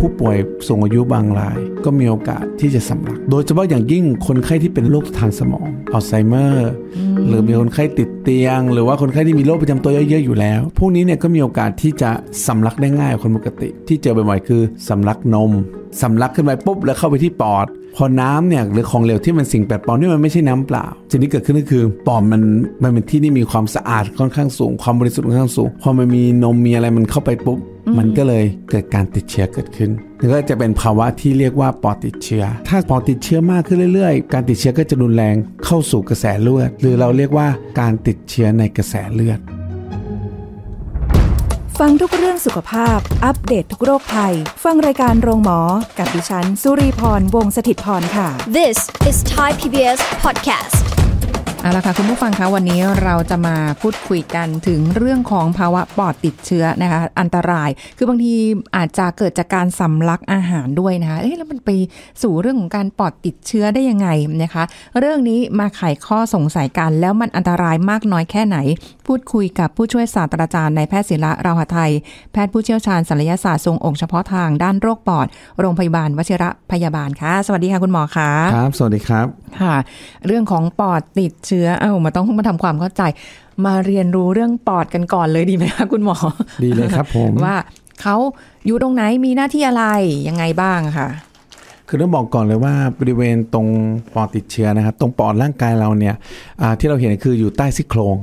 ผู้ป่วยสูงอายุบางราย ก็มีโอกาสที่จะสำลัก โดยเฉพาะอย่างยิ่งคนไข้ที่เป็นโรคทางสมองอัลไซเมอร์ หรือมีคนไข้ติดเตียง หรือว่าคนไข้ที่มีโรคประจำตัวเยอะๆอยู่แล้ว พวกนี้เนี่ยก็มีโอกาสที่จะสำลักได้ง่ายกว่าคนปกติที่เจอบ่อยๆคือ สำลักนม สำลักขึ้นไปปุ๊บ แล้วเข้าไปที่ปอด พอน้ำเนี่ยหรือของเหลวที่มันสิ่งแปลกปลอมนี่มันไม่ใช่น้ำเปล่าสิ่งที่เกิดขึ้นก็คือปอดมันมันเป็นที่ที่มีความสะอาดค่อนข้างสูงความบริสุทธิ์ค่อนข้างสูงพอมันมีนมมีอะไรมันเข้าไปปุ๊บมันก็เลยเกิดการติดเชื้อเกิดขึ้นก็จะเป็นภาวะที่เรียกว่าปอดติดเชื้อ ถ้าปอดติดเชื้อมากขึ้นเรื่อย ๆ การติดเชื้อก็จะรุนแรงเข้าสู่กระแสเลือด หรือเราเรียกว่าการติดเชื้อในกระแสเลือด ฟังทุกเรื่องสุขภาพอัปเดตททุกโรคภัยฟังรายการโรงหมอ กับดิฉันสุรีพรวงศิตพรค่ะ This is Thai PBS Podcast เอาละค่ะคุณผู้ฟังคะวันนี้เราจะมาพูดคุยกันถึงเรื่องของภาวะปอดติดเชื้อนะคะอันตราย คือบางทีอาจจะเกิดจากการสำลักอาหารด้วยนะคะเอ๊ะแล้วมันไปสู่เรื่องของการปอดติดเชื้อได้ยังไงนะคะ เรื่องนี้มาไขข้อสงสัยกันแล้วมันอันตรายมากน้อยแค่ไหน พูดคุยกับผู้ช่วยศาสตราจารย์นายแพทย์ศิระราหไทยแพทย์ผู้เชี่ยวชาญศัลยศาสตร์ทรงองค์เฉพาะทางด้านโรคปอดโรงพยาบาลวชิระพยาบาลค่ะสวัสดีค่ะคุณหมอคะครับสวัสดีครับค่ะเรื่องของปอดติดเชื้อเอ้ามาต้องมาทำความเข้าใจมาเรียนรู้เรื่องปอดกันก่อนเลยดีไหมคะคุณหมอดีเลยครับ ผมว่าเขาอยู่ตรงไหนมีหน้าที่อะไรยังไงบ้างค่ะ คือต้องบอกก่อนเลยว่าบริเวณตรงปอดติดเชื้อนะครับตรงปอดร่างกายเราเนี่ยที่เราเห็นคืออยู่ใต้ซี่โครง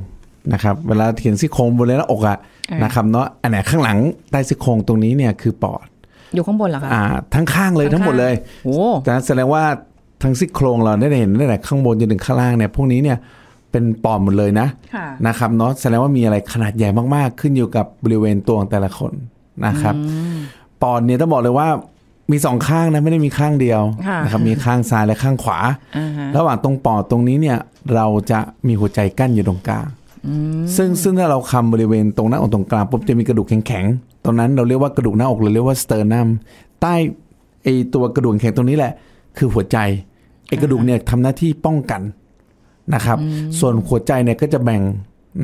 นะครับเวลาเห็นซี่โครงบริเวณแล้วอกอะนะครับเนาะอันไหนข้างหลังใต้ซี่โครงตรงนี้เนี่ยคือปอด อยู่ข้างบนเหรอคะอทั้งข้างเลยทั้งหมดเลยโอ้แต่แสดงว่าทั้งซี่โครงเราได้เห็นได้แต่ข้างบนจนถึงข้างล่างเนี่ยพวกนี้เนี่ยเป็นปอดหมดเลยนะนะครับเนาะแสดงว่ามีอะไรขนาดใหญ่มากๆ ขึ้นอยู่กับบริเวณตัวของแต่ละคนนะครับปอดเนี่ยต้องบอกเลยว่ามีสองข้างนะไม่ได้มีข้างเดียวนะครับมีข้างซ้ายและข้างขวา ระหว่างตรงปอดตรงนี้เนี่ยเราจะมีหัวใจกั้นอยู่ตรงกลางซึ่งซึ่งถ้าเราคำบริเวณตรงหน้าอกตรงกลางปุ๊บจะมีกระดูกแข็งๆตรงนั้นเราเรียกว่ากระดูกหน้าอกหรือเรียกว่าสเตอร์นัมใต้ไอตัวกระดูกแข็งตรงนี้แหละคือหัวใจไอกระดูกเนี่ยทำหน้าที่ป้องกันนะครับ ส่วนหัวใจเนี่ยก็จะแบ่ง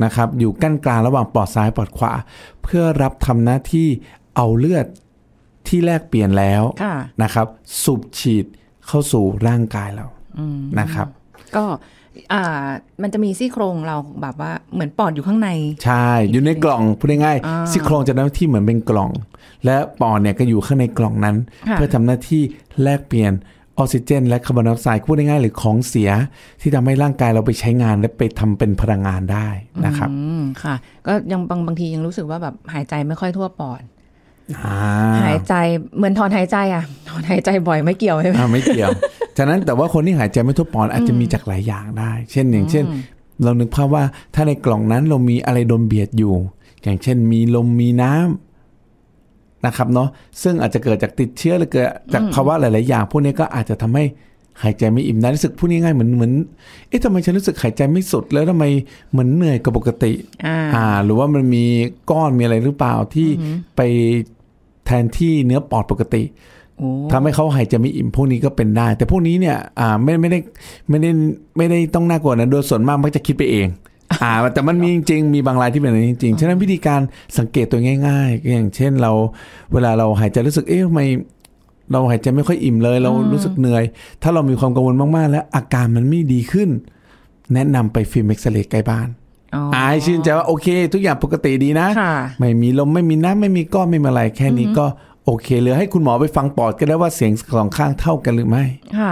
นะครับ อยู่กั้นกลางระหว่างปอดซ้ายปอดขวาเพื่อรับทำหน้าที่เอาเลือดที่แลกเปลี่ยนแล้วนะครับสูบฉีดเข้าสู่ร่างกายเรานะครับ ก็มันจะมีซี่โครงเราแบบว่า เหมือนปอดอยู่ข้างใน ใช่อยู่ในกล่อง พูดง่ายๆซี่โครงจะทำหน้าที่เหมือนเป็นกล่อง และปอดเนี่ยก็อยู่ข้างในกล่องนั้น เพื่อทำหน้าที่แลกเปลี่ยนออกซิเจนและคาร์บอนไดออกไซด์พูดง่ายๆหรือของเสีย ที่ทำให้ร่างกายเราไปใช้งานและไปทำเป็นพลังงานได้นะครับ อืมค่ะ ก็ยังบางบางทียังรู้สึกว่าแบบหายใจไม่ค่อยทั่วปอดหายใจเหมือนถอนหายใจอ่ะถอนหายใจบ่อยไม่เกี่ยวใช่ไหมไม่เกี่ยวฉะนั้นแต่ว่าคนที่หายใจไม่ทั่วปอดอาจจะมีจากหลายอย่างได้ เช่นอย่างเช่น เรานึกภาพว่าถ้าในกล่องนั้นเรามีอะไรดมเบียดอยู่ อย่างเช่นมีลมมีน้ำนะครับเนาะซึ่งอาจจะเกิดจากติดเชื้อหรือเกิดจากภาวะหลายๆอย่าง พวกนี้ก็อาจจะทำให้หายใจไม่อิ่มนะรู้สึกพูดง่ายๆเหมือนเหมือน เอ๊ะทำไมฉันรู้สึกหายใจไม่สุดแล้วทำไมเหมือนเหนื่อยกว่าปกติอ่า หรือว่ามันมีก้อนมีอะไรหรือเปล่าที่ไปแทนที่เนื้อปอดปกติทำให้เขาหายใจไม่อิ่ม พวกนี้ก็เป็นได้ แต่พวกนี้เนี่ยอ่าไม่ไม่ได้ไม่ได้ไม่ได้ต้องน่ากลัวนะโดยส่วนมากมักจะคิดไปเองอ่าแต่มันมีจริงมีบางรายที่เป็นอย่างนี้จริงฉะนั้นวิธีการสังเกตตัวง่ายๆอย่างเช่นเราเวลาเราหายใจรู้สึกเอ๊ะทำไมเราหายใจไม่ค่อยอิ่มเลย เรารู้สึกเหนื่อย ถ้าเรามีความกังวลมากๆ แล้วอาการมันไม่ดีขึ้นแนะนำไปฟิล์มเอ็กซเรย์ใกล้บ้านอายชื่นใจว่าโอเค ทุกอย่างปกติดีนะ ไม่มีลมไม่มีน้ำไม่มีก้อนไม่มีอะไรแค่นี้ก็โอเคเหลือให้คุณหมอไปฟังปอดก็ได้ว่าเสียงสองข้างเท่ากันหรือไม่ะ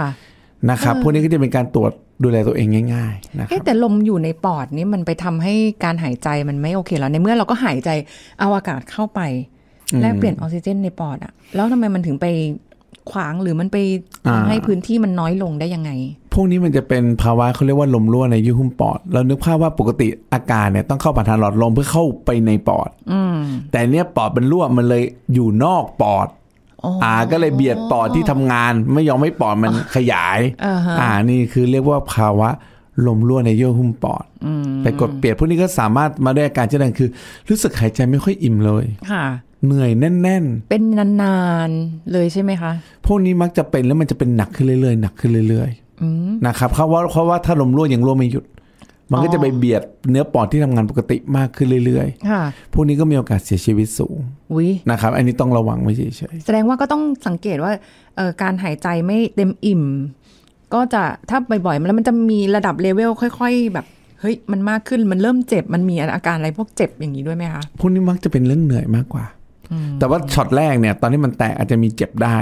นะครับพวกนี้ก็จะเป็นการตรวจดูแลตัวเองง่ายๆนะครับ แต่ลมอยู่ในปอดนี่มันไปทำให้การหายใจมันไม่โอเคแล้ว ในเมื่อเราก็หายใจ เอาอากาศเข้าไป แลกเปลี่ยนออกซิเจน ในปอดอะแล้วทำไมมันถึงไปขวางหรือมันไปทำให้พื้นที่มันน้อยลงได้ยังไง พวกนี้มันจะเป็นภาวะเขาเรียกว่าลมรั่วในยุ่หุ้มปอดเรานึกภาพว่าปกติอากาศเนี่ยต้องเข้าผ่านทางหลอดลมเพื่อเข้าไปในปอดอแต่เนี้ยปอดมันรั่วมันเลยอยู่นอกปอดอ่าก็เลยเบียดปอดที่ทำงานไม่ยอมให้ปอดมันขยาย อ่านี่คือเรียกว่าภาวะลมรั่วในเยื่อหุ้มปอดไปกดเปียดพวกนี้ก็สามารถมาด้วยอาการเช่นนั้นคือรู้สึกหายใจไม่ค่อยอิ่มเลยค่ะเหนื่อยแน่น ๆ เป็นนานๆเลยใช่ไหมคะ พวกนี้มักจะเป็นแล้วมันจะเป็นหนักขึ้นเรื่อยๆหนักขึ้นเรื่อยๆนะครับเพราะว่าเพราะว่าถ้าลมรั่วอย่างรั่วไม่หยุดมันก็จะไปเบียดเนื้อปอดที่ทำงานปกติมากขึ้นเรื่อยๆพวกนี้ก็มีโอกาสเสียชีวิตสูงนะครับ อันนี้ต้องระวังไว้เฉยๆ แสดงว่าก็ต้องสังเกตว่า การหายใจไม่เต็มอิ่ม ก็จะถ้าบ่อยๆแล้วมันจะมีระดับเลเวลค่อย ๆ แบบเฮ้ย มันมากขึ้นมันเริ่มเจ็บมันมีอาการอะไรพวกเจ็บอย่างนี้ด้วยไหมคะพวกนี้มักจะเป็นเรื่องเหนื่อยมากกว่าแต่ว่าช็อตแรกเนี่ย ตอนที่มันแตกอาจจะมีเจ็บได้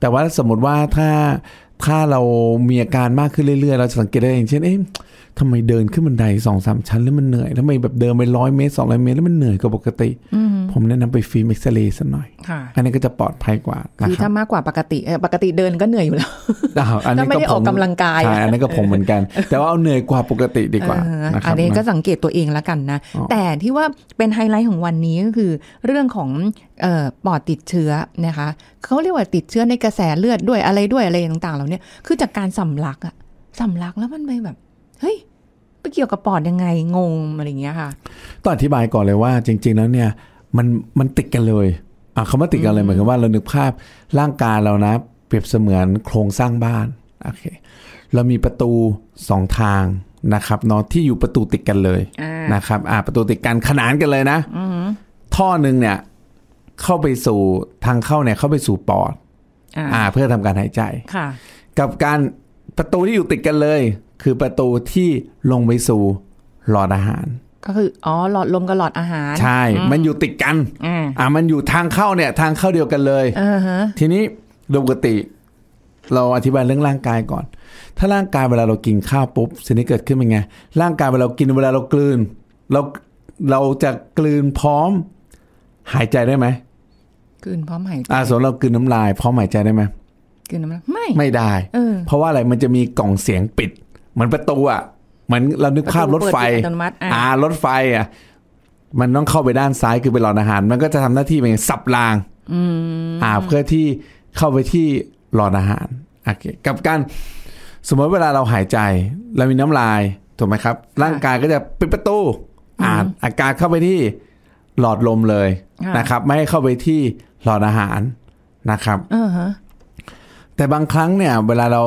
แต่ว่าสมมติว่าถ้าถ้าเรามีอาการมากขึ้นเรื่อยๆ เราจะสังเกตได้อย่างเช่นเอ๊ะทำไมเดินขึ้นบันไดสองสามชั้นแล้วมันเหนื่อยทำไมแบบเดินไปร้อยเมตรสองร้อยเมตรแล้วมันเหนื่อยกว่าปกติ ผมแนะนำไปฟิล์มเอ็กซเรย์สักหน่อยอันนี้ก็จะปลอดภัยกว่าคือถ้ามากกว่าปกติปกติเดินก็เหนื่อยอยู่แล้วอันนี้ก็ไม่ได้ออกกำลังกายใช่อันนี้ก็ผมเหมือนกัน แต่ว่าเอาเหนื่อยกว่าปกติดีกว่า อันนี้ก็สังเกตตัวเองแล้วกันนะ แต่ที่ว่าเป็นไฮไลท์ของวันนี้ก็คือเรื่องของปอดติดเชื้อนะคะ เขาเรียกว่าติดเชื้อในกระแสเลือดด้วยอะไรด้วยอะไรต่างๆ เหล่านี้คือจากการสำลักอะสำลักแล้วมันไปแบบเฮ้ยไปเกี่ยวกับปอดยังไง งงอะไรอย่างเงี้ยค่ะต้องอธิบายก่อนเลยว่าจริง ๆแล้วเนี่ย มันมันติดกันเลย อ่ะคำว่าติดกันเลยหมายนกับว่าเรานึกภาพร่างกายเรานะเปรียบเสมือนโครงสร้างบ้านโอเค เรามีประตูสองทางนะครับเนาะที่อยู่ประตูติดกันเลยนะครับ อ่าประตูติดกัน ขนานกันเลยนะท่อหนึ่งเนี่ย เข้าไปสู่ทางเข้าเนี่ยเข้าไปสู่ปอดอ่า เพื่อทำการหายใจค่ะ กับการประตูที่อยู่ติดกันเลยคือประตูที่ลงไปสู่หลอดอาหาร ก็คือ อ๋อหลอดลมกับหลอดอาหาร ใช่ มันอยู่ติดกันอ่ามันอยู่ทางเข้าเนี่ย ทางเข้าเดียวกันเลยอทีนี้ โดยปกติ เราอธิบายเรื่องร่างกายก่อน ถ้าร่างกายเวลาเรากินข้าว ปุ๊บสิ่งที่เกิดขึ้นเป็นไงร่างกายเวลาเรากินเวลาเรากลืนเราเราจะกลืนพร้อม หายใจได้ไหมกลืนพร้อมหายใจอ่าสมมติเรากลืนน้ำลายพร้อมหายใจได้ไหมกลืนน้ำลายไม่ไม่ได้เพราะว่าอะไรมันจะมีกล่องเสียงปิดเหมือนประตูอ่ะเหมือนเรานึกภาพรถไฟ อ่ารถไฟอ่ะ มันต้องเข้าไปด้านซ้ายคือไปหลอดอาหาร มันก็จะทำหน้าที่เป็นสับรางอ่าเพื่อที่เข้าไปที่หลอดอาหารโอเคกับการสมมติเวลาเราหายใจเรามีน้ำลายถูกไหมครับ ร่างกายก็จะปิดประตูอ่าอากาศเข้าไปที่หลอดลมเลยนะครับ ไม่ให้เข้าไปที่หลอดอาหารนะครับแต่บางครั้งเนี่ย เวลาเรา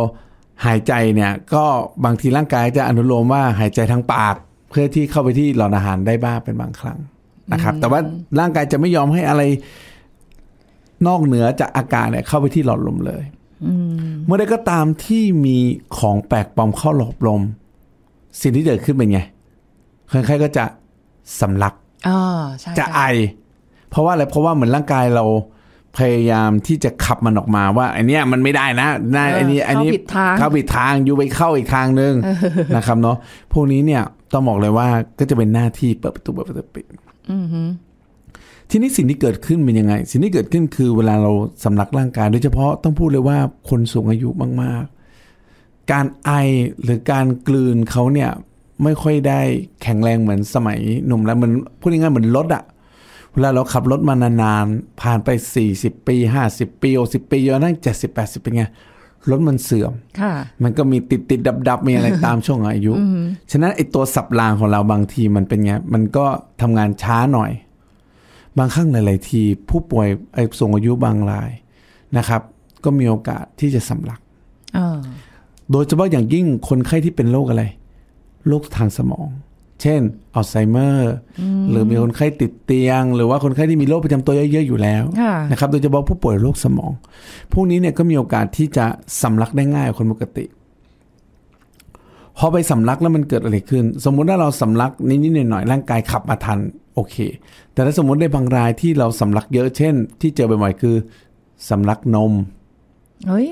หายใจเนี่ย ก็บางทีร่างกายจะอนุโลมว่าหายใจทางปาก เพื่อที่เข้าไปที่หลอดอาหารได้บ้างเป็นบางครั้งนะครับ แต่ว่าร่างกายจะไม่ยอมให้อะไร นอกเหนือจากอากาศเนี่ย เข้าไปที่หลอดลมเลยเมื่อใดก็ตามที่มีของแปลกปลอมเข้าหลอดลมสิ่งที่เกิดขึ้นเป็นไงคนไข้ก็จะสำลักจะไอ เพราะว่าอะไรเพราะว่าเหมือนร่างกายเราพยายามที่จะขับมันออกมาว่าไอเนี้ยมันไม่ได้นะนายไอนี้ไอนี้เข้าผิดทางอยู่ไปเข้าอีกทางนึงนะครับ เนาะพวกนี้เนี่ยต้องบอกเลยว่าก็จะเป็นหน้าที่เปิดประตูเปิดประตูปิดทีนี้สิ่งที่เกิดขึ้นเป็นยังไง สิ่งที่เกิดขึ้นคือเวลาเราสำลักร่างกายโดยเฉพาะต้องพูดเลยว่าคนสูงอายุมาก ๆ การไอหรือการกลืนเขาเนี่ย ไม่ค่อยได้แข็งแรงเหมือนสมัยหนุ่ม แล้วมันพูดง่ายๆเหมือนรถอะเวลาเราขับรถมานานๆผ่านไป 40 ปี 50 ปีโอสิปีเยอะนั่งเจ็ดสิบแปดสิบเป็นไงรถมันเสื่อมมันก็มีติดติดดับดับมีอะไรตามช่วงอายุฉะนั้นไอตัวสับรางของเราบางทีมันเป็นไง มันก็ทำงานช้าหน่อย บางครั้งหลาย ๆ ที ผู้ป่วยไอสูงอายุบางรายนะครับ ก็มีโอกาสที่จะสำลักโดยเฉพาะอย่างยิ่งคนไข้ที่เป็นโรคอะไรโรคทางสมองเช่นอัลไซเมอร์ หรือมีคนไข้ติดเตียง หรือว่าคนไข้ที่มีโรคประจำตัวเยอะ ๆ อยู่แล้ว นะครับ โดยเฉพาะผู้ป่วยโรคสมองพวกนี้เนี่ยก็มีโอกาสที่จะสำลักได้ง่ายกว่าคนปกติ พอไปสำลักแล้วมันเกิดอะไรขึ้น สมมุติถ้าเราสำลักนิดๆหน่อยๆร่างกายขับมาทัน โอเค แต่ถ้าสมมติในบางรายที่เราสำลักเยอะเช่น ที่เจอบ่อยๆคือสำลักนม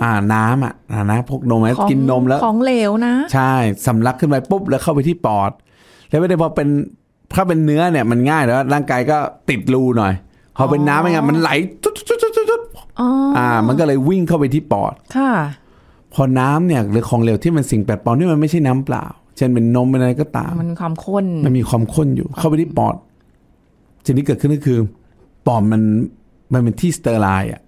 อ่าน้ำอ่ะนะพวกนมกินนมแล้วของเหลวนะใช่สำลักขึ้นไปปุ๊บแล้วเข้าไปที่ปอดแล้วไม่ได้พอเป็น ถ้าเป็นเนื้อเนี่ยมันง่ายแล้วร่างกายก็ติดรูหน่อย พอเป็นน้ำไม่งั้นมันไหลจุดจุดจจอ่า มันก็เลยวิ่งเข้าไปที่ปอดค่ะพอน้ำเนี่ยหรือของเหลวที่มันสิ่งแปลกปลอมที่มันไม่ใช่น้ำเปล่า เช่นเป็นนมเป็นอะไรก็ตามมันความข้น มันมีความข้นอยู่ เข้าไปที่ปอดสิ่งที่เกิดขึ้นก็คือ ปอดมันมันเป็นที่สเตอร์ไลน์อะ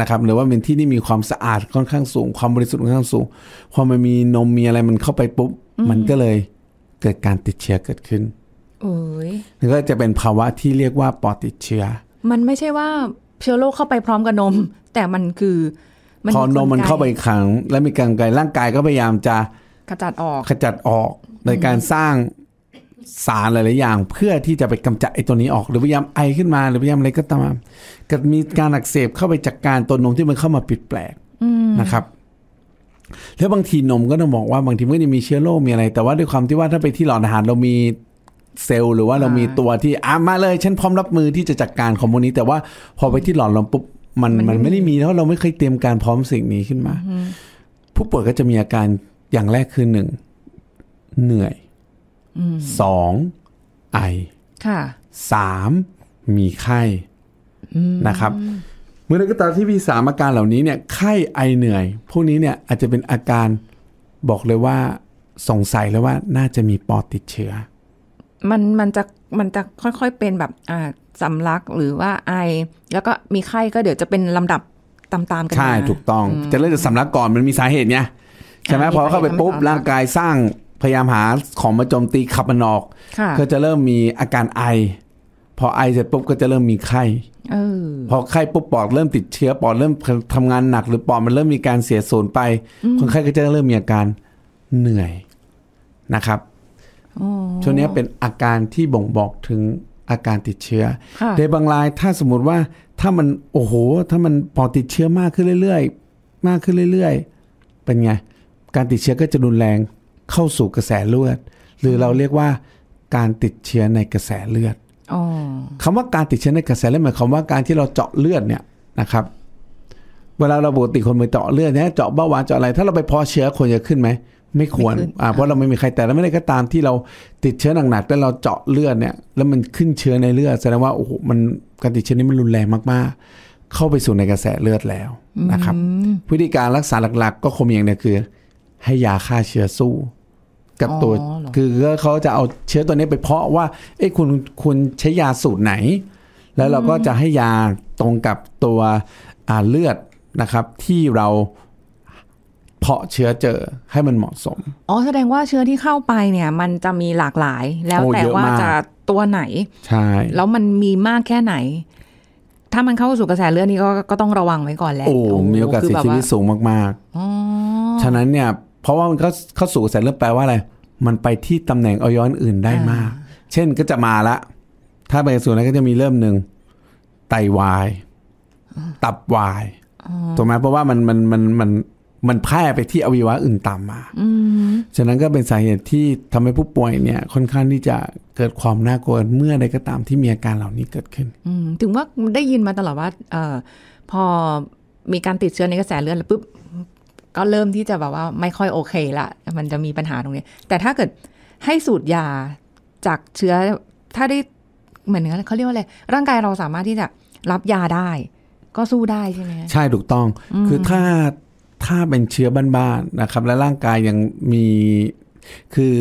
นะครับหรือว่าเป็นที่ที่มีความสะอาดค่อนข้างสูงความบริสุทธิ์ค่อนข้างสูงพอมันมีนมมีอะไรมันเข้าไปปุ๊บมันก็เลยเกิดการติดเชื้อเกิดขึ้นโอ้ยแล้วก็จะเป็นภาวะที่เรียกว่าปอดติดเชื้อ มันไม่ใช่ว่าเชื้อโรคเข้าไปพร้อมกับนม แต่มันคือพอนมมันเข้าไปขังแล้วมีการไกร่างกายก็พยายามจะ ขจัดออก ขจัดออก ในการสร้างสารหลายๆอย่าง เพื่อที่จะไปกำจัดไอ้ตัวนี้ออก หรือพยายามไอขึ้นมา หรือพยายามอะไรก็ตาม ก็มีการอักเสบเข้าไปจากการตัวนมที่มันเข้ามาปิดแปลกนะครับแล้วบางทีนมก็ต้องบอกว่าบางทีมันจะมีเชื้อโรคมีอะไร แต่ว่าด้วยความที่ว่าถ้าไปที่หลอดอาหารเรามีเซลล์ หรือว่าเรามีตัวที่ อ่ะมาเลยฉันพร้อมรับมือที่จะจัดการของพวกนี้ แต่ว่าพอไปที่หลอดลมปุ๊บมัน มันไม่ได้มีเพราะเราไม่เคยเตรียมการพร้อมสิ่งนี้ขึ้นมาผู้ป่วยก็จะมีอาการอย่างแรกคือหนึ่งเหนื่อยสองไอสามมีไข้นะครับเมื่อไรก็ตามที่มีสามอาการเหล่านี้เนี่ยไข้ไอเหนื่อยพวกนี้เนี่ยอาจจะเป็นอาการบอกเลยว่าสงสัยแล้วว่าน่าจะมีปอดติดเชื้อ มันมันจะมันจะค่อยๆเป็นแบบอ่าสำลักหรือว่าไอ แล้วก็มีไข้ก็เดี๋ยวจะเป็นลำดับตามๆกันใช่ถูกต้องจะเริ่มจากสำลักก่อนมันมีสาเหตุไงใช่ไหมพอเข้าไปปุ๊บร่างกายสร้างพยายามหาของมาโจมตีขับมันออกก็จะเริ่มมีอาการไอพอไอเสร็จปุ๊บก็จะเริ่มมีไข้พอไข้ปุ๊บปอดเริ่มติดเชื้อปอดเริ่มทำงานหนักหรือปอดมันเริ่มมีการเสียสูญไปคนไข้ก็จะเริ่มมีอาการเหนื่อยนะครับช่วงนี้เป็นอาการที่บ่งบอกถึงอาการติดเชื้อในบางรายถ้าสมมติว่าถ้ามันโอ้โหถ้ามันปอดติดเชื้อมากขึ้นเรื่อยๆมากขึ้นเรื่อยๆเป็นไงการติดเชื้อก็จะรุนแรงเข้าสู่กระแสเลือด หรือเราเรียกว่าการติดเชื้อในกระแสเลือดคำว่าการติดเชื้อในกระแสเลือดหมายความว่าการที่เราเจาะเลือดเนี่ยนะครับ เวลาเราปกติคนไปเจาะเลือดเนี่ยเจาะเบาหวานเจาะอะไร ถ้าเราไปพอเชื้อคนจะขึ้นไหมไม่ควรอ่า เพราะเราไม่มีใครแต่แล้วไม่ได้ก็ตามที่เราติดเชื้อหนักๆแล้วเราเจาะเลือดเนี่ย แล้วมันขึ้นเชื้อในเลือด แสดงว่าโอ้โหมันการติดเชื้อนี้มันรุนแรงมากๆ เข้าไปสู่ในกระแสเลือดแล้วนะครับวิธีการรักษาหลักๆ ก็คงอย่างเดียวคือ ให้ยาฆ่าเชื้อสู้ับตัวคือเขาจะเอาเชื้อตัวนี้ไปเพาะว่า เอ้คุณคุณใช้ยาสูตรไหน แล้วเราก็จะให้ยาตรงกับตัวเลือดนะครับ ที่เราเพาะเชื้อเจอให้มันเหมาะสมอ๋อแสดงว่าเชื้อที่เข้าไปเนี่ย มันจะมีหลากหลายแล้วแต่ว่าจะตัวไหนใช่แล้วมันมีมากแค่ไหน ถ้ามันเข้าสู่กระแสเลือดนี่ก็ก็ต้องระวังไว้ก่อนแล้วโอ้มีโอกาสเสียชีวิตสูงมากๆฉะนั้นเนี่ยเพราะว่ามันเข้าเข้าสู่กระแสเลือดแปลว่าอะไรมันไปที่ตำแหน่งออยอนอื่นได้มาก เช่นก็จะมาละ ถ้าไปส่วนไั้นก็จะมีเริ่มหนึ่งไตวาย ตับวายถูกไหม เพราะว่ามันมันมันมันมันแพร่ไปที่อวัยวะอื่นตามมา ฉะนั้นก็เป็นสาเหตุที่ทำให้ผู้ป่วยเนี่ย ค่อนข้างที่จะเกิดความน่ากลัวเมื่อใดก็ตามที่มีอาการเหล่านี้เกิดขึ้น ถึงว่าได้ยินมาตลอดว่าอพอมีการติดเชื้อในกระแสเลือดแล้วปุ๊บก็เริ่มที่จะแบบว่าไม่ค่อยโอเคละมันจะมีปัญหาตรงนี้ แต่ถ้าเกิดให้สูตรยา จากเชื้อ ถ้าได้เหมือนกันเขาเรียกว่าอะไรร่างกายเราสามารถที่จะรับยาได้ ก็สู้ได้ใช่ไหมใช่ถูกต้อง คือถ้าถ้าเป็นเชื้อบ้านๆนะครับ และร่างกายยังมีคือ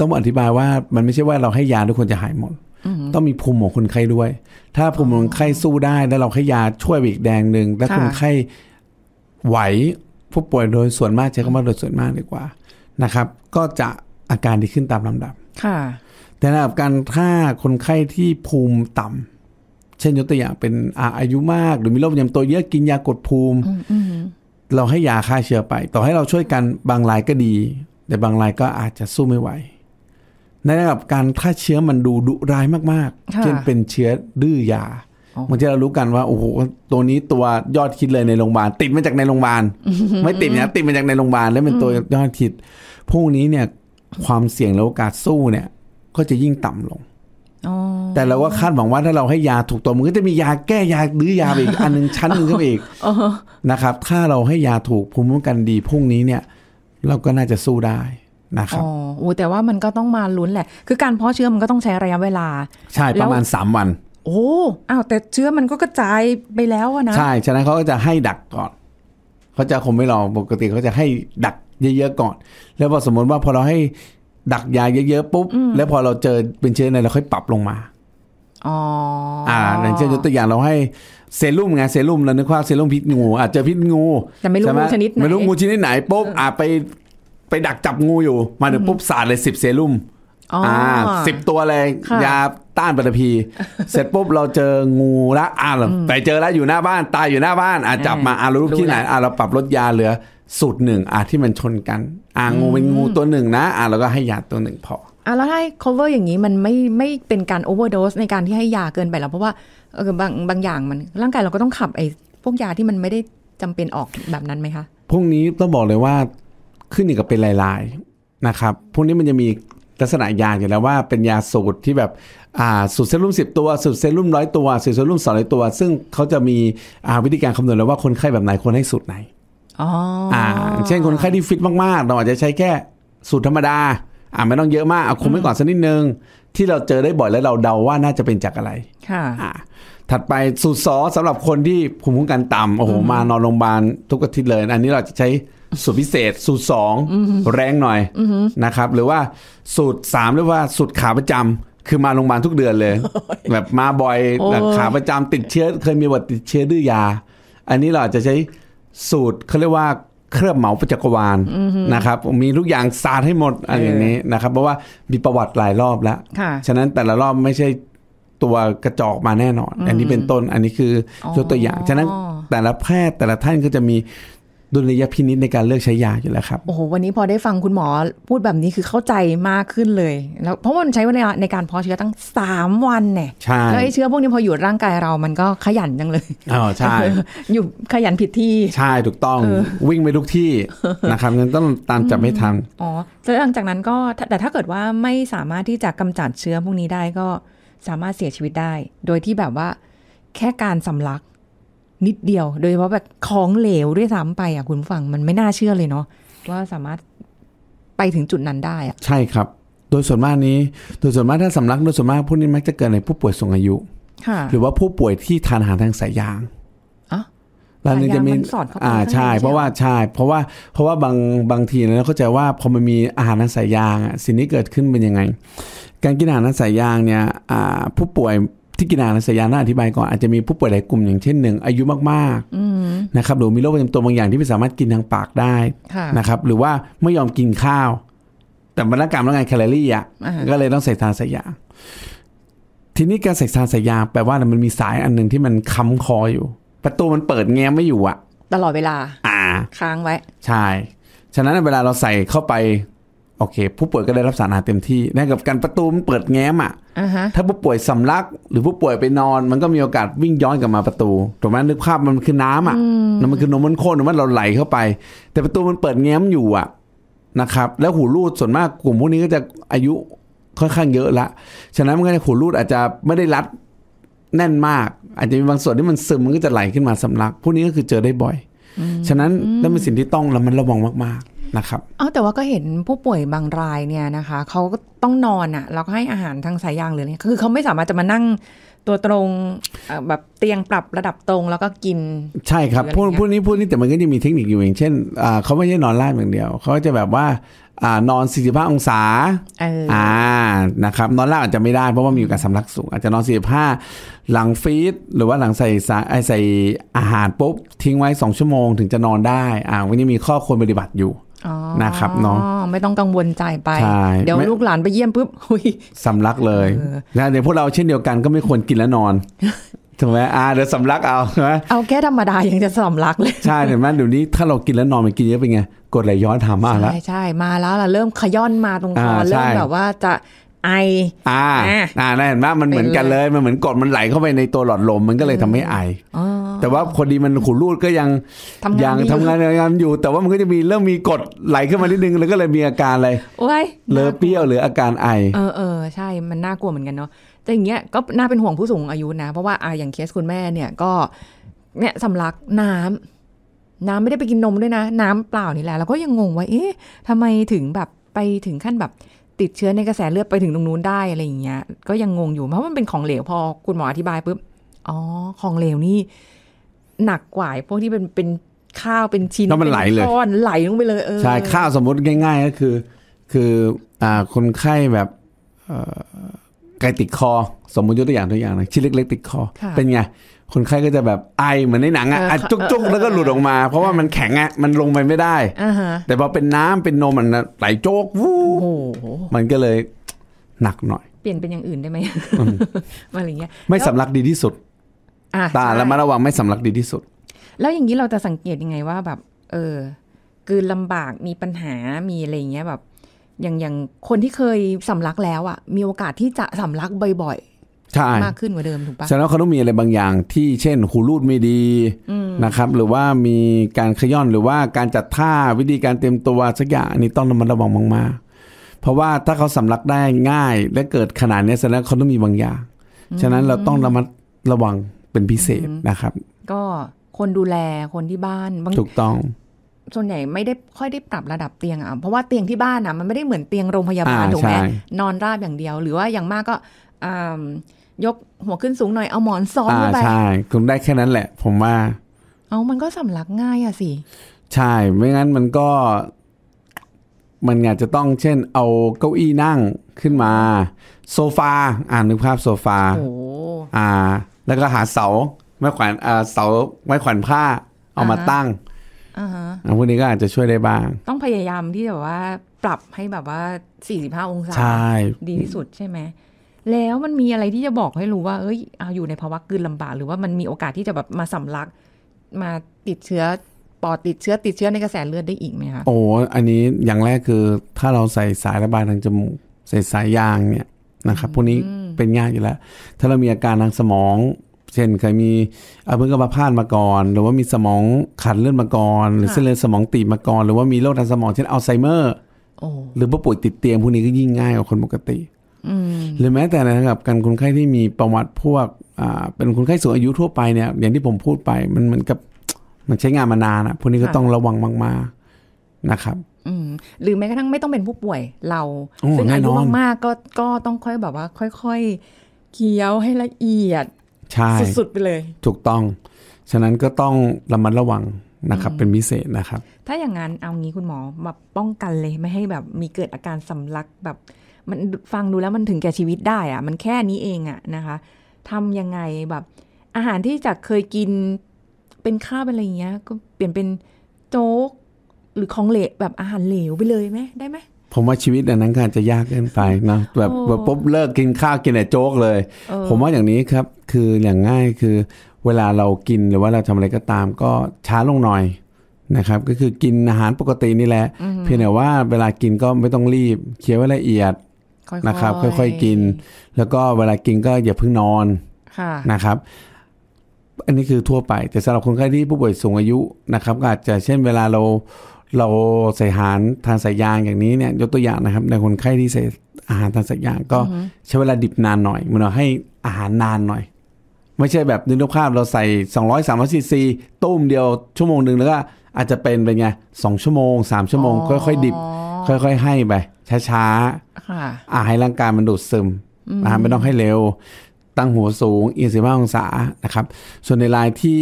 ต้องอธิบายว่ามันไม่ใช่ว่าเราให้ยาทุกคนจะหายหมด ต้องมีภูมิของคนไข้ด้วย ถ้าภูมิของคนไข้สู้ได้ แล้วเราให้ยาช่วยอีกแดงหนึ่งแล้วคนไข้ไหวผู้ป่วยโดยส่วนมากใช้คำว่าโดยส่วนมากดีกว่านะครับ ก็จะอาการดีขึ้นตามลำดับค่ะแต่ระดับการถ้าคนไข้ที่ภูมิต่ำ เช่นยกตัวอย่างเป็นอายุมาก หรือมีโรคประจำตัวเยอะกินยากดภูมิเราให้ยาฆ่าเชื้อไป ต่อให้เราช่วยกันบางรายก็ดี แต่บางรายก็อาจจะสู้ไม่ไหวในระดับการถ้าเชื้อมันดูดุร้ายมากๆ เช่นเป็นเชื้อดื้อยาเมื่อทีเรารู้กันว่าโอ้โหตัวนี้ตัวยอดคิดเลยในโรงพยาบาล ติดมาจากในโรงพยาบาล ไม่ติดนะติดมาจากในโรงพยาบาลแล้วเป็นตัวยอดคิดพวกนี้เนี่ยความเสี่ยงและโอกาสสู้เนี่ย ก็จะยิ่งต่ำลงแต่เราก็คาดหวังว่าถ้าเราให้ยาถูกตัวมันก็จะมียาแก้ยาหรือยาอีกอันนึงชั้นนึงขึ้นอีกนะครับ ถ้าเราให้ยาถูกภูมิคุ้มกันดีพวุ่งนี้เนี่ย เราก็น่าจะสู้ได้นะครับอ๋อแต่ว่ามันก็ต้องมาลุ้นแหละคือการเพาะเชื้อมันก็ต้องใช้ระยะเวลา ใช่ประมาณ3วันโอ้ อ้าวแต่เชื้อมันก็กระจายไปแล้วนะ ใช่ฉะนั้นเขาก็จะให้ดักก่อนเขาจะคงไม่รอปกติเขาจะให้ดักเยอะๆก่อน แล้วพอสมมติว่าพอเราให้ดักยาเยอะๆปุ๊บแล้วพอเรา เจอเป็นเชื้อในเราค่อยปรับลงมาอ๋ออ่าอย่างเช่นตัวอย่างเราให้เซรุ่มไงเซรุ่มเราเนึกว่าเซรุ่มพิษงู อาจจะพิษงูแต่ไม่รู้งูชนิดไหนไม่รู้งูชนิดไหนปุ๊บอาไปไปดักจับงูอยู่มาเดี๋ยวปุ๊บสาดเลยสิบเซรุ่มอ่าสิบตัวเลยยาต้านปฏิพีเสร็จปุ๊บเราเจองูละอ่าไปเจอแล้วอยู่หน้าบ้านตายอยู่หน้าบ้านอาะจับมาอารรูปที่ไหนอ่าเราปรับลดยาเหลือสูตรหนึ่งอ่ะที่มันชนกันอ่างูเป็นงูตัวหนึ่งนะอ่าเราก็ให้ยาตัวหนึ่งพออ่ะแล้วถ้า cover อย่างนี้มันไม่ไม่เป็นการ overdose ในการที่ให้ยาเกินไปแล้วเพราะว่าเออบางบางอย่างมัน ร่างกายเราก็ต้องขับไอ้พวกยาที่มันไม่ได้จำเป็นออกแบบนั้นไหมคะพวกนี้ต้องบอกเลยว่าขึ้นอยู่กับเป็นลายๆนะครับพวกนี้มันจะมีลักษณะยาอยู่แล้วว่าเป็นยาสูตรที่แบบสูตรเซรุ่มิบตัวสูตรเซรุ่มร้อยตัวสูตรเซรุ่มสองร้อยตัว ซึ่งเขาจะมีวิธีการคำนวณแล้วว่าคนไข้แบบไหนคนให้สูตรไหนอ่า เช่นคนไข้ที่ฟิตมากๆเราอาจจะใช้แค่ สูตรธรรมดาอ่าไม่ต้องเยอะมากเอาคุมไว้ก่อนสักนิดนึง ที่เราเจอได้บ่อยแล้วเราเดาว่าน่าจะเป็นจากอะไรค่ะถัดไปสูตรสอสำหรับคนที่ภูมิคุ้มกันต่ำโอ้โหมานอนโรงพยาบาลทุกอาทิตย์เลย อันนี้เราจะใช้สูตรพิเศษสูตรสอง แรงหน่อยนะครับ หรือว่าสูตรสามหรือว่าสูตรขาประจำคือมาโรงพยาบาลทุกเดือนเลย แบบมาบ่อยแขาประจำติดเชื้อเคยมีวัดติดเชื้อดื้อยา อันนี้เราอาจจะใช้สูตรเขาเรียกว่า เครือบเหมาปัจจกวาลนะครับมีทุกอย่างสาดให้หมด อะไรอย่างนี้นะครับ เพราะว่ามีประวัติหลายรอบแล้ว ฉะนั้นแต่ละรอบไม่ใช่ตัวกระจอกมาแน่นอน อันนี้เป็นต้น อันนี้คือยกตัวอย่าง ฉะนั้นแต่ละแพทย์แต่ละท่านก็จะมีดุลยพินิจในการเลือกใช้ยาอยู่แล้วครับโอ้โห วันนี้พอได้ฟังคุณหมอพูดแบบนี้คือเข้าใจมากขึ้นเลยแล้วเพราะมันใช้เวลาในการเพาะเชื้อตั้ง 3 วันเนี่ยใช่ แล้วไอ้เชื้อพวกนี้พออยู่ร่างกายเรา มันก็ขยันจังเลยอ๋อใช่ อยู่ขยันผิดที่ใช่ ถูกต้องวิ่งไปทุกที่นะครับงั้นต้องตามจับไม่ทันอ๋อแล้วหลังจากนั้นก็แต่ถ้าเกิดว่าไม่สามารถที่จะกำจัดเชื้อพวกนี้ได้ก็สามารถเสียชีวิตได้ โดยที่แบบว่าแค่การสำลักนิดเดียวโดยเฉพาะแบบของเหลวด้วยซ้ำไปอ่ะคุณผู้ฟังมันไม่น่าเชื่อเลยเนาะว่าสามารถไปถึงจุดนั้นได้อ่ะใช่ครับ โดยส่วนมากนี้โดยส่วนมากถ้าสำลักโดยส่วนมากพวกนี้มักจะเกิดในผู้ป่วยสูงอายุหรือว่าผู้ป่วยที่ทานอาหารทาง สายยางเรางทีจะมีอ่าใช่เพราะว่าใช่เพราะว่าเพราะว่าบางบางทีเะเข้าใจว่าพอมันมีอาหาร้นงสายางสิ่งนี้เกิดขึ้นเป็นยังไง การกินอาหาร้นงส่ยางเนี่ย อ่า ผู้ป่วยที่กินอาหารสยานาอธิบายก่อนอาจจะมีผู้ป่วยหลายกลุ่มอย่างเช่นหนึ่งอายุมากๆนะครับหรือมีโรคประจำตัวบางอย่างที่ไม่สามารถกินทางปากได้นะครับ หรือว่าไม่ยอมกินข้าว แต่บรร่าการม้องกานแคลอรี่ อ่ะ ก็เลยต้องใส่ทานสยา ทีนี้การใส่ทานสยาแปลว่ามันมีสายอันหนึ่งที่มันค้ำคออยู่ประตูมันเปิดแง้มไม่อยู่อ่ะตลอดเวลา อ่า ค้างไว้ใช่ฉะนั้นเวลาเราใส่เข้าไปโอเคผู้ป่วยก็ได้รับสารอาหารเต็มที่นะกับการประตูมันเปิดแง้มอ่ะ uh-huh. ถ้าผู้ป่วยสำลัก หรือผู้ป่วยไปนอน มันก็มีโอกาสวิ่งย้อนกลับมาประตูถูกไหมนึกภาพมันคือน้ำอ่ะมันคือนมมันค้นหรือว่าเราไหลเข้าไป แต่ประตูมันเปิดแง้มอยู่อ่ะนะครับ แล้วหูรูดส่วนมากกลุ่มพวกนี้ก็จะอายุค่อนข้างเยอะละฉะนั้นมันก็จะหูรูดอาจจะไม่ได้รัดแน่นมาก อาจจะมีบางส่วนที่มันซึมมันก็จะไหลขึ้นมาสำลักพวกนี้ก็คือเจอได้บ่อย ฉะนั้นนั่นเป็นสิ่งที่ต้องแล้วมันระวังมากๆนะครับอ๋อแต่ว่าก็เห็นผู้ป่วยบางรายเนี่ยนะคะเขาก็ต้องนอนอะ่ะแล้วก็ให้อาหารทางสายยางหรือเนี่ยคือเขาไม่สามารถจะมานั่งตัวตรงแบบเตียงปรับระดับตรงแล้วก็กินใช่ครับพวกพวกนี้พวกนี้แต่มันก็จะมีเทคนิคอยู่อย่าง เช่น เขาไม่ใช่นอนราบอย่างเดียว เขาจะแบบว่านอน 45องศาอ่านะครับนอนราบอาจจะไม่ได้เพราะว่ามีการสำลักสูง อาจจะนอน45หลังฟีดหรือว่าหลังใส่สายใส่อาหารปุ๊บทิ้งไว้ 2 ชั่วโมง ถึงจะนอนได้อ่าวันนี้มีข้อควรปฏิบัติอยู่นะครับเนาะไม่ต้องกังวลใจไป เดี๋ยวลูกหลานไปเยี่ยมปุ๊บสำลักเลย นะ เดี๋ยวพวกเราเช่นเดียวกันก็ไม่ควรกินและนอน ถูกไหมอ่า เดี๋ยวสำลักเอาใช่ไหมเอาแค่ธรรมดา ยังจะสำลักเลย ใช่เห็นไหมเดี๋ยวนี้ถ้าเรากินแล้วนอนมันกินเยอะเป็นไง กดไหลย้อนถามมาแล้วใช่ใช่มาแล้วล่ะเริ่มขย้อนมาตรงคอเริ่มแบบว่าจะไออ่า อ่าเห็นไหมมันเหมือนกันเลย มันเหมือนกดมันไหลเข้าไปในตัวหลอดลม มันก็เลยทำให้ไอแต่ว่าคนดีมันขูดรูดก็ยังยังทำงานงานอยู่ แต่ว่ามันก็จะมีเริ่มมีกดไหลขึ้นมานิดนึง แล้วก็เลยมีอาการอะไรเลอเปรี้ยวหรืออาการไอเออเออใช่มันน่ากลัวเหมือนกันเนาะแต่อย่างเงี้ยก็น่าเป็นห่วงผู้สูงอายุนะ เพราะว่าอ่อย่างเคสคุณแม่เนี่ยก็ เนี่ยสำลักน้ำ น้ำไม่ได้ไปกินนมด้วยนะน้ำเปล่านี่แหละแล้วก็ยังงงว่าเอ๊ะทำไมถึงแบบไปถึงขั้นแบบติดเชื้อในกระแสเลือดไปถึงตรงนู้นได้อะไรอย่างเงี้ยก็ยังงงอยู่เพราะมันเป็นของเหลวพอคุณหมออธิบายปุ๊บอ๋อของเหลวนี่หนักกว่าพวกที่เป็นเป็นข้าวเป็นชิ้นเป็มันไหลเลยก้อนไหลลงไปเลยเออใช่ข้าวสมมติง่ายๆ ก็คือ คืออ่าคนไข้แบบไก่ติดคอ สมมติยกตัวอย่างตัวอย่างนะชิ้นเล็กๆติดคอ เป็นไงคนไข้ก็จะแบบไอ เหมือนในหนังอ่ะจุกจุกแล้วก็หลุดออกมา เพราะว่ามันแข็งอ่ะมันลงไปไม่ได้แต่พอเป็นน้ำเป็นนมมันไหลโจก วูมันก็เลย หนักหน่อย เปลี่ยนเป็นอย่างอื่นได้ไหมอะไรเงี้ย ไม่สำลักดีที่สุดตาและมาระวังไม่สำลักดีที่สุด แล้วอย่างนี้เราจะสังเกตยังไงว่าแบบ เออกืนลำบากมีปัญหามีอะไรเงี้ย แบบอย่างอย่างคนที่เคยสำลักแล้วอ่ะมีโอกาสที่จะสำลักบ่อยใช่มากขึ้นกว่าเดิมถูกปะฉะนั้นเขาต้องมีอะไรบางอย่าง ที่เช่นหูรูดไม่ดีนะครับ หรือว่ามีการขย้อนหรือว่าการจัดท่าวิธีการเตรียมตัวสักอย่างนี้ต้องระมัดระวังมากๆเพราะว่าถ้าเขาสำลักได้ง่ายและเกิดขนาดนี้แสดง้นเขาต้องมีบางอย่างฉะนั้นเราต้องระมัดระวังเป็นพิเศษนะครับ ก็คนดูแลคนที่บ้านถูกต้อง ส่วนใหญ่ไม่ได้ค่อยได้ปรับระดับเตียงอ่ะเพราะว่าเตียงที่บ้านอ่ะมันไม่ได้เหมือนเตียงโรงพยาบาลถูกไหมนอนราบอย่างเดียว หรือว่าอย่างมากก็ยกหัวขึ้นสูงหน่อยเอาหมอนซ้อนเข้าไป ใช่คุณได้แค่นั้นแหละผมว่า เอามันก็สำลักง่ายอะสิ ใช่ ไม่งั้นมันก็ มันอาจจะต้องเช่นเอาเก้าอี้นั่งขึ้นมา โซฟา อ่านนึกภาพโซฟา โอ้ อ่า แล้วก็หาเสาไม้แขวนเสาไม้แขวนผ้าเอามาตั้ง อ่าฮะ พวกนี้ก็อาจจะช่วยได้บ้าง ต้องพยายามที่แบบว่า ปรับให้แบบว่า45องศา ใช่ ดีที่สุดใช่ไหมแล้วมันมีอะไรที่จะบอกให้รู้ว่าเอ้ยเอาอยู่ในภาวะกืนลำบากหรือว่ามันมีโอกาสที่จะแบบมาสำลักมาติดเชื้อปอดติดเชื้อติดเชื้อในกระแสเลือดได้อีกไหมคะโอ้อันนี้อย่างแรกคือถ้าเราใส่สายระบายทางจมูกใส่สายยางเนี่ยนะครับ พวกนี้เป็นง่ายอยู่แล้ว ถ้าเรามีอาการทางสมอง เช่นเคยมีอาเพกระพาดมาก่อนหรือว่ามีสมองขัดเลือดมาก่อนหรือเส้นเลือดสมองตีบมาก่อนหรือว่ามีโรคทางสมองเช่นอัลไซเมอร์หรือผู้ป่วยติดเตียงพวกนี้ก็ยิ่งง่ายกว่าคนปกติหรือแม้แต่ในรงกับการคนไข้ที่มีประวัติพวกเป็นคนไข้สูงอายุทั่วไปเนี่ย อย่างที่ผมพูดไป มันเหมือนกับมันใช้งานมานานอะพวกนี้ก็ต้องระวังมากๆนะครับหรือแม้กระทั่งไม่ต้องเป็นผู้ป่วยเราซึ่งอายุมากๆก็ก็ต้องค่อยแบบว่า ค่อยๆเคี้ยวให้ละเอียดสุดๆไปเลย ถูกต้อง ฉะนั้นก็ต้องระมัดระวังนะครับ เป็นพิเศษนะครับ ถ้าอย่างนั้นเอางี้คุณหมอมาป้องกันเลย ไม่ให้แบบมีเกิดอาการสำลักแบบมันฟังดูแล้วมันถึงแก่ชีวิตได้อะมันแค่นี้เองอะนะคะทำยังไงแบบอาหารที่จากเคยกินเป็นข้าวเป็นอะไรเงี้ย ก็เปลี่ยนเป็นโจ๊กหรือของเหละแบบอาหารเหลวไปเลยไหมได้ไหม ผมว่าชีวิตอันนั้นก็าจจะยากเกินไปนะแบบแบบปุ๊บเลิกกินข้าวกินแต่โจ๊กเลย ผมว่าอย่างนี้ครับคืออย่างง่ายคือเวลาเรากินหรือว่าเราทำอะไรก็ตาม ก็ช้าลงหน่อยนะครับ ก็คือกินอาหารปกตินี่แหละ เพียงแต่ว่าเวลากินก็ไม่ต้องรีบเคี้ยว้ละเอียดนะครับค่อย ๆกินแล้วก็เวลากินก็อย่าเพิ่งนอนนะครับ อันนี้คือทั่วไป แต่สำหรับคนไข้ที่ผู้ป่วยสูงอายุนะครับอาจจะเช่นเวลาเราเราใส่อาหารทางสายยางอย่างนี้เนี่ยยกตัวอย่างนะครับในคนไข้ที่ใส่ อาหารทางสายยาง ก็ใช้เวลาดิบนานหน่อยมันเราให้อาหารนานหน่อย ไม่ใช่แบบนึกภาพเราใส่สอองร้ยามร้อยซีซีตุ้มเดียวชั่วโมงหนึ่งแล้วก็อาจจะเป็นเป็นไงสองชั่วโมงสามชั่วโมง ค่อย ๆ ดิบ ค่อย ๆ ให้ไปช้าๆอ่าให้ร่างกายมันดูดซึมนะไม่ต้องให้เร็วตั้งหัวสูงอีสิบห้าองศานะครับ ส่วนในรายที่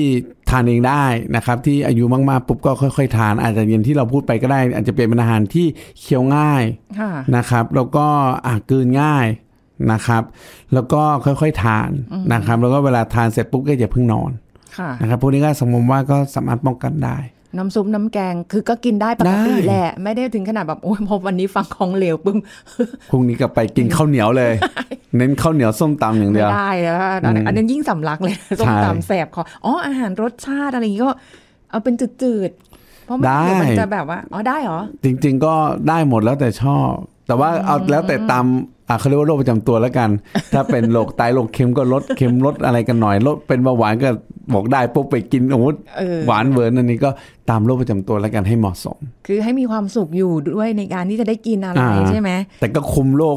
ทานเองได้นะครับที่อายุมากๆปุ๊บก็ค่อยๆทานอาจจะเย็นที่เราพูดไปก็ได้ อาจจะเป็นอาหารที่เคี้ยวง่ายนะครับ แล้วก็อ่ากืนง่ายนะครับ แล้วก็ค่อยๆทานนะครับแล้วก็เวลาทานเสร็จปุ๊บก็อย่าเพิ่งนอนนะครับพวกนี้ก็สมมติว่าก็สามารถป้องกันได้น้ำซุป น้ำแกงคือก็กินได้ปกติแหละ ไม่ได้ถึงขนาดแบบโอ้ยพอวันนี้ฟังของเหลวปึ้มพรุ่งนี้กลับไปกินข้าวเหนียวเลย เน้นข้าวเหนียวส้มตำอย่างเดียว ไม่ได้แล้วอันนั้นยิ่งสำลักเลย ส้มตำแสบคออ๋ออาหารรสชาติอะไรอย่างี้ก็ เอาเป็นจืดๆเพราะมันจะแบบว่าอ๋อ ได้เหรอ จริงๆ ก็ได้หมดแล้วแต่ชอบแต่ว่าเอาแล้วแต่ตามอ่ะเขาเรียกว่าโรคประจำตัวแล้วกัน ถ้าเป็นโรคไตโรคเค็มก็ลดเค็มลดอะไรกันหน่อยลดเป็นเบาหวานก็บอกได้ปุ๊บไปกินโอ้หวานเวิร์นอันนี้ก็ตามโรคประจำตัวแล้วกันให้เหมาะสม คือให้มีความสุขอยู่ด้วยในการที่จะได้กินอะไรใช่ไหมแต่ก็คุมโรค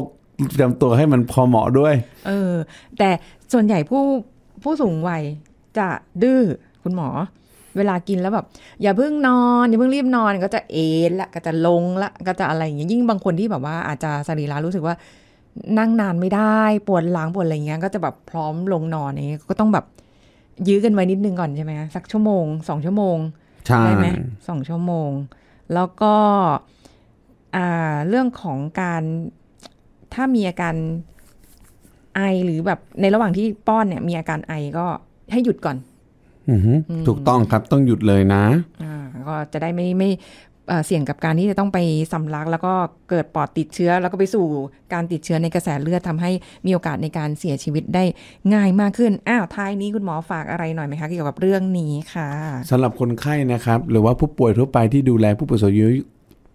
ประจำตัวให้มันพอเหมาะด้วย เออ แต่ส่วนใหญ่ผู้ผู้สูงวัยจะดื้อคุณหมอเวลากินแล้วแบบ อย่าเพิ่งนอน อย่าเพิ่งรีบนอนก็จะเอนละก็จะลงละก็จะอะไรอย่างเงี้ยยิ่งบางคนที่แบบว่าอาจจะสรีระรู้สึกว่า นั่งนานไม่ได้ปวดหลังปวดอะไรเงี้ย ก็จะแบบพร้อมลงนอนอย่างเงี้ยก็ต้องแบบยื้อกันไว้นิดนึงก่อนใช่ไหมสักชั่วโมงสองชั่วโมงใช่ไหมสองชั่วโมง แล้วก็เรื่องของการถ้ามีอาการไอหรือแบบในระหว่างที่ป้อนเนี่ย มีอาการไอก็ให้หยุดก่อนถูกต้องครับต้องหยุดเลยนะก็จะได้ไม่ไม่เสี่ยงกับการที่จะต้องไปสำลักแล้วก็เกิดปอดติดเชื้อแล้วก็ไปสู่การติดเชื้อในกระแสเลือดทำให้มีโอกาสในการเสียชีวิตได้ง่ายมากขึ้น อ้าวท้ายนี้คุณหมอฝากอะไรหน่อยไหมคะเกี่ยวกับเรื่องนี้ค่ะ สำหรับคนไข้นะครับหรือว่าผู้ป่วยทั่วไปที่ดูแลผู้ป่วยสูงอายุ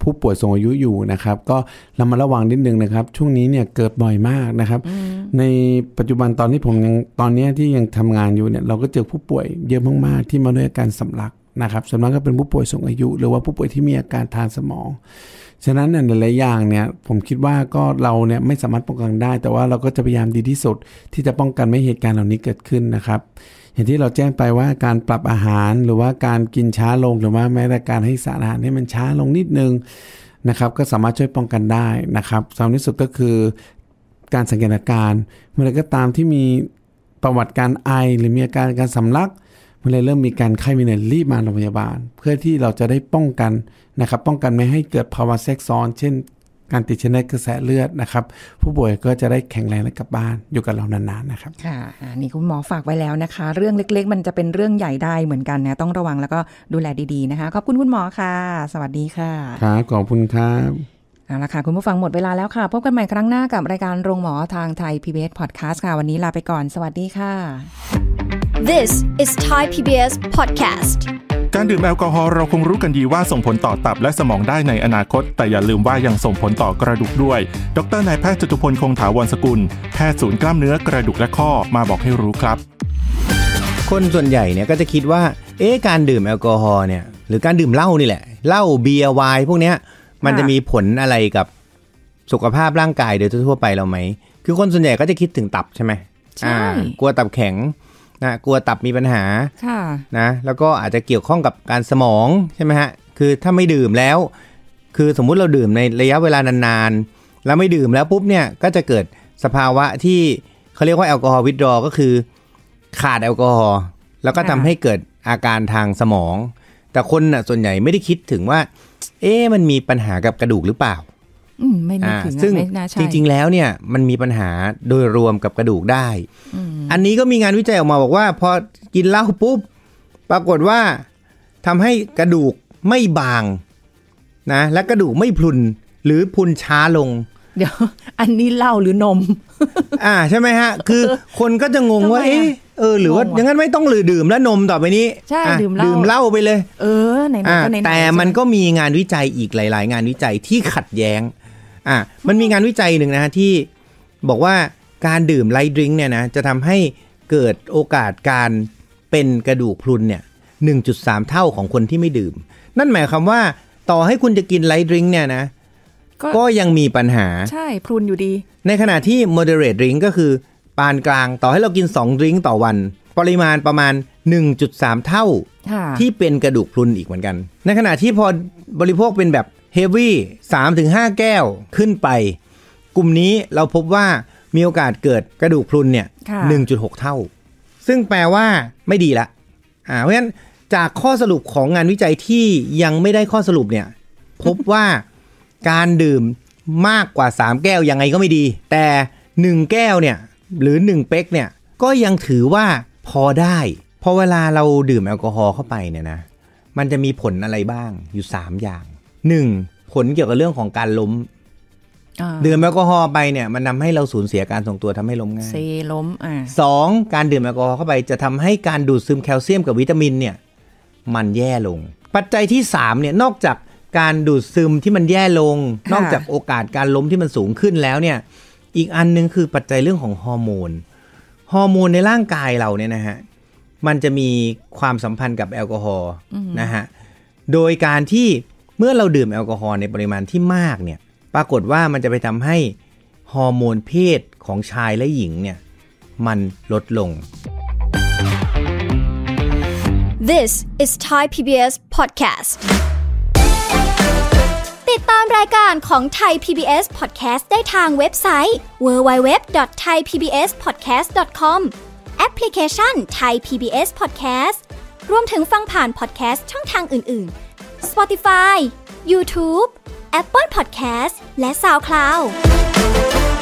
ผู้ป่วยสูงอายุอยู่นะครับ ก็ระมัดระวังนิดนึงนะครับ ช่วงนี้เนี่ยเกิดบ่อยมากนะครับในปัจจุบันตอนที่ผมยังตอนนี้ที่ยังทำงานอยู่เนี่ยเราก็เจอผู้ป่วยเยอะมาก ๆ ที่มาด้วยอาการสำลักนะครับส่วนมากก็เป็นผู้ป่วยสูงอายุ หรือว่าผู้ป่วยที่มีอาการทางสมองฉะนั้นในหลายอย่างเนี่ยผมคิดว่าก็เราเนี่ยไม่สามารถป้องกันได้ แต่ว่าเราก็จะพยายามดีที่สุดที่จะป้องกันไม่เหตุการณ์เหล่านี้เกิดขึ้นนะครับอย่างที่เราแจ้งไปว่าการปรับอาหารหรือว่าการกินช้าลง หรือว่าแม้แต่การให้สารอาหารให้มันช้าลงนิดนึงนะครับ ก็สามารถช่วยป้องกันได้นะครับสำคัญที่สุดก็คือการสังเกตอาการเมื่อไรก็ตามที่มีประวัติการไอหรือมีอาการการสำลักเมื่อไรเริ่มมีการไข้มีเนรีบมาโรงพยาบาล เพื่อที่เราจะได้ป้องกันนะครับป้องกันไม่ให้เกิดภาวะแทรกซ้อน เช่น การติดเชื้อในกระแสเลือดนะครับ ผู้ป่วยก็จะได้แข็งแรงและกลับบ้านอยู่กับเรานานๆ นะครับ ค่ะนี่คุณหมอฝากไว้แล้วนะคะ เรื่องเล็ก ๆ มันจะเป็นเรื่องใหญ่ได้ เหมือนกันนะ ต้องระวังแล้วก็ดูแลดีๆ นะคะขอบคุณคุณหมอค่ะ สวัสดีค่ะครับขอบคุณครับเอาละค่ะคุณผู้ฟังหมดเวลาแล้วค่ะ พบกันใหม่ครั้งหน้ากับรายการโรงหมอทางไทย PBS Podcast ค่ะ วันนี้ลาไปก่อนสวัสดีค่ะ This is Thai PBS Podcast การดื่มแอลกอฮอล์เราคงรู้กันดีว่าส่งผลต่อตับ และสมองได้ในอนาคต แต่อย่าลืมว่ายังส่งผลต่อกระดูกด้วย ดรนายแพทย์จตุพลคงถาวรสกุลแพทย์ศูนย์กล้ามเนื้อกระดูกและข้อมาบอกให้รู้ครับ คนส่วนใหญ่เนี่ยก็จะคิดว่าเอ๊ะการดื่มแอลกอฮอล์เนี่ยหรือการดื่มเหล้านี่แหละเหล้าเบียร์ไวน์พวกเนี้ยมันจะมีผลอะไรกับสุขภาพร่างกายโดยทั่วไปเราไหม คือคนส่วนใหญ่ก็จะคิดถึงตับใช่ไหมใช่กลัวตับแข็งนะกลัวตับมีปัญหา ค่ะ นะ แล้วก็อาจจะเกี่ยวข้องกับการสมองใช่ไหมฮะ คือถ้าไม่ดื่มแล้ว คือสมมุติเราดื่มในระยะเวลานานๆ แล้วไม่ดื่มแล้วปุ๊บเนี่ย ก็จะเกิดสภาวะที่เขาเรียกว่าแอลกอฮอล์วิดรอก็คือ ขาดแอลกอฮอล์ แล้วก็ทำให้เกิดอาการทางสมองแต่คนน่ะส่วนใหญ่ไม่ได้คิดถึงว่า เอ๊มันมีปัญหากับกระดูกหรือเปล่า อืมไม่นึกถึงซึ่งจริง ๆ แล้วเนี่ยมันมีปัญหาโดยรวมกับกระดูกได้อันนี้ก็มีงานวิจัยออกมาบอกว่าพอกินเหล้าปุ๊บ ปรากฏว่าทำให้กระดูกไม่บางนะและกระดูกไม่พลุนหรือพลุนช้าลง เดี๋ยว อันนี้เหล้าหรือนม อ่าใช่ไหมฮะคือคนก็จะงงว่าเอ๊ะเออหรือว่าอย่างนั้นไม่ต้องหรือดื่มแล้วนมต่อไปนี้ใช่ดื่มเหล้าดื่มเหล้าไปเลย เออไหนก็ไหนแต่มันก็มีงานวิจัยอีกหลาย ๆ งานวิจัยที่ขัดแย้งอ่ะมันมีงานวิจัยหนึ่งนะฮะที่บอกว่าการดื่มไลท์ดริงก์เนี่ยนะจะทำให้เกิดโอกาสการเป็นกระดูกพรุนเนี่ย 1.3 เท่าของคนที่ไม่ดื่ม นั่นหมายความว่าต่อให้คุณจะกินไลท์ดริงก์เนี่ยนะก็ยังมีปัญหาใช่พรุนอยู่ดี ในขณะที่ moderate drink ก็คือปานกลางต่อให้เรากิน2ดริงก์ต่อวัน ปริมาณประมาณ 1.3 เท่า ที่เป็นกระดูกพรุนอีกเหมือนกัน ในขณะที่พอบริโภคเป็นแบบเฮฟวี่้าแก้วขึ้นไป กลุ่มนี้เราพบว่ามีโอกาสเกิดกระดูกพรุนเนี่ยหนึ่งจุดหกเท่า ซึ่งแปลว่าไม่ดีละอ่าเพราะฉะนั้นจากข้อสรุปของงานวิจัยที่ยังไม่ได้ข้อสรุปเนี่ยพบว่าการดื่มมากกว่า 3 แก้วยังไงก็ไม่ดี แต่ 1 แก้วเนี่ยหรือ1เป๊กเนี่ยก็ยังถือว่าพอได้พอเวลาเราดื่มแอลกอฮอล์เข้าไปเนี่ยนะมันจะมีผลอะไรบ้างอยู่ 3 อย่าง 1. ผลเกี่ยวกับเรื่องของการล้มดื่มแอลกอฮอล์ไปเนี่ยมันทาให้เราสูญเสียการทรงตัวทำให้ล้มง่ายเซล้มอ่าสองการดื่มแอลกอฮอล์เข้าไปจะทำให้การดูดซึมแคลเซียมกับวิตามินเนี่ยมันแย่ลง ปัจจัยที่3เนี่ยนอกจากการดูดซึมที่มันแย่ลง นอกจากโอกาสการล้มที่มันสูงขึ้นแล้วเนี่ยอีกอันนึงคือปัจจัยเรื่องของฮอร์โมน ฮอร์โมนในร่างกายเราเนี่ยนะฮะ มันจะมีความสัมพันธ์กับแอลกอฮอล์นะฮะ โดยการที่เมื่อเราดื่มแอลกอฮอล์ในปริมาณที่มากเนี่ย ปรากฏว่ามันจะไปทำให้ฮอร์โมนเพศของชายและหญิงเนี่ยมันลดลง This is Thai PBS podcast ตดตามรายการของไทย PBS Podcast ได้ทางเว็บไซต์ www.thaipbspodcast.com แอปพลิเคชัน Thai PBS Podcast รวมถึงฟังผ่านพอดแคสต์ช่องทางอื่น ๆ Spotify YouTube Apple Podcast และ SoundCloud